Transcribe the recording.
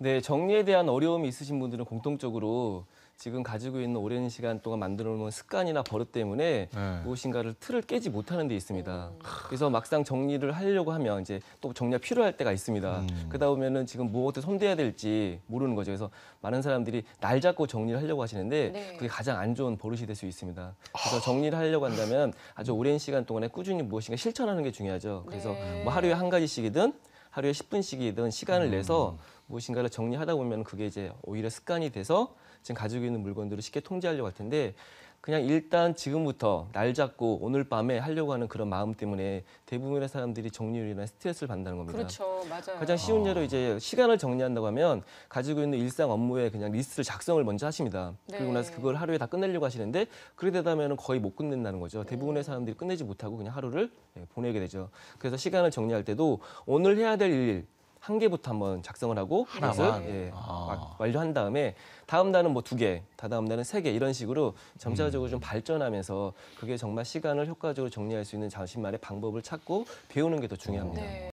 네, 정리에 대한 어려움이 있으신 분들은 공통적으로 지금 가지고 있는 오랜 시간 동안 만들어 놓은 습관이나 버릇 때문에 네. 무엇인가를 틀을 깨지 못하는 데 있습니다. 음. 그래서 막상 정리를 하려고 하면 이제 또 정리가 필요할 때가 있습니다. 음. 그러다 보면은 지금 무엇을 손대야 될지 모르는 거죠. 그래서 많은 사람들이 날 잡고 정리를 하려고 하시는데 네. 그게 가장 안 좋은 버릇이 될 수 있습니다. 그래서 아. 정리를 하려고 한다면 아주 오랜 시간 동안에 꾸준히 무엇인가 실천하는 게 중요하죠. 그래서 네. 뭐 하루에 한 가지씩이든 하루에 10분씩이든 시간을 내서 음. 무엇인가를 정리하다 보면 그게 이제 오히려 습관이 돼서 지금 가지고 있는 물건들을 쉽게 통제하려고 할 텐데 그냥 일단 지금부터 날 잡고 오늘 밤에 하려고 하는 그런 마음 때문에 대부분의 사람들이 정리율이나 스트레스를 받는다는 겁니다. 그렇죠, 맞아요. 가장 쉬운 아. 예로 이제 시간을 정리한다고 하면 가지고 있는 일상 업무에 그냥 리스트를 작성을 먼저 하십니다. 네. 그리고 나서 네. 그걸 하루에 다 끝내려고 하시는데 그래 되다 보면 거의 못 끝낸다는 거죠. 네. 대부분의 사람들이 끝내지 못하고 그냥 하루를 네, 보내게 되죠. 그래서 시간을 정리할 때도 오늘 해야 될 일, 한 개부터 한번 작성을 하고 하나만 예, 아. 완료한 다음에 다음 날은 뭐 두 개, 다다음 날은 세 개 이런 식으로 점차적으로 좀 음. 발전하면서 그게 정말 시간을 효과적으로 정리할 수 있는 자신만의 방법을 찾고 배우는 게 더 중요합니다. 네.